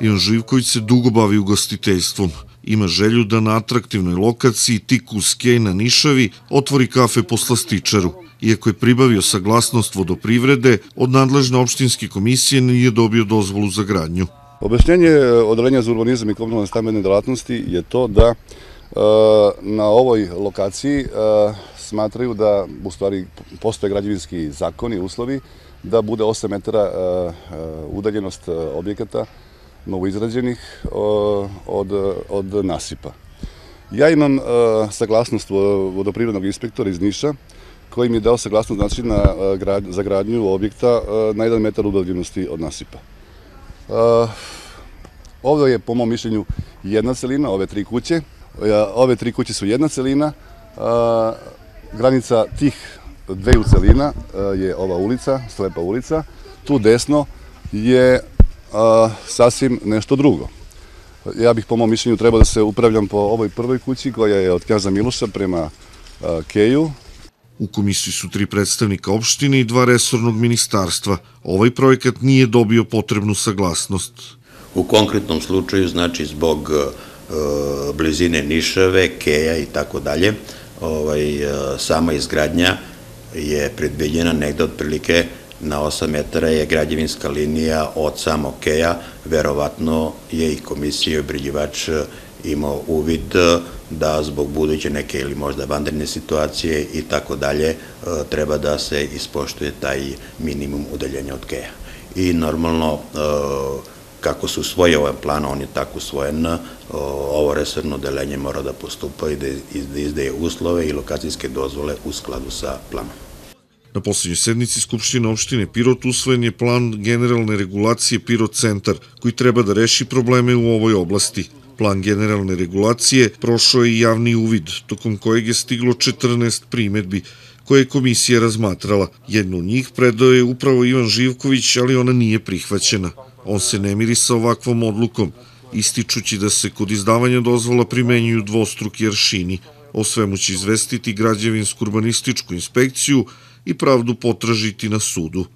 Ivan Živković se dugo bavi ugostiteljstvom. Ima želju da na atraktivnoj lokaciji tik uz Kej na Nišavi otvori kafe po slastičaru. Iako je pribavio saglasnost vodoprivrede, od nadležne opštinske komisije nije dobio dozvolu za gradnju. Objašnjenje Odelenja za urbanizam i komunalne stambene delatnosti je to da E, na ovoj lokaciji e, smatraju da u stvari postoje građevinski zakoni, uslovi, da bude 8 metara e, udaljenost objekata novoizrađenih od, od nasipa. Ja imam saglasnost vodoprivrednog inspektora iz Niša, koji mi je dao saglasnost znači, na, za gradnju objekta na 1 metar udaljenosti od nasipa. Ovdje je, po mom mišljenju, jedna celina, ove tri kuće, Ove tri kuće su jedna celina, granica tih dveju celina je ova ulica, slepa ulica, tu desno je sasvim nešto drugo. Ja bih po mom mišljenju trebao da se upravljam po ovoj prvoj kući koja je od Kjaza Miluša prema Keju, U komisiji su tri predstavnika opštine i dva resornog ministarstva. Ovaj projekat nije dobio potrebnu saglasnost. U konkretnom slučaju, znači zbog E, blizine Nišave, Keja i tako dalje, ovaj, e, sama izgradnja je predviđena negde otprilike na 8 metara je građevinska linija od samog Keja, verovatno je i komisija i obriljivač e, imao uvid da zbog buduće neke ili možda vandrine situacije i tako dalje treba da se ispoštuje taj minimum udaljenja od keja. I normalno kako su svoje ovaj plan, on je tako usvojen, ovo resurno delenje mora da postupa i da, da izdeje uslove i lokacijske dozvole u skladu sa planom. Na poslednjoj sednici Skupštine opštine Pirot usvojen je plan generalne regulacije Pirot centar, koji treba da reši probleme u ovoj oblasti. Plan generalne regulacije prošao je i javni uvid, tokom kojeg je stiglo 14 primetbi, koje je komisija razmatrala. Jednu od njih predao je upravo Ivan Živković, ali ona nije prihvaćena. On se ne miri sa ovakvom odlukom, ističući da se kod izdavanja dozvola primenjuju dvostruki aršini. O svemu će izvestiti građevinsku urbanističku inspekciju i pravdu potražiti na sudu.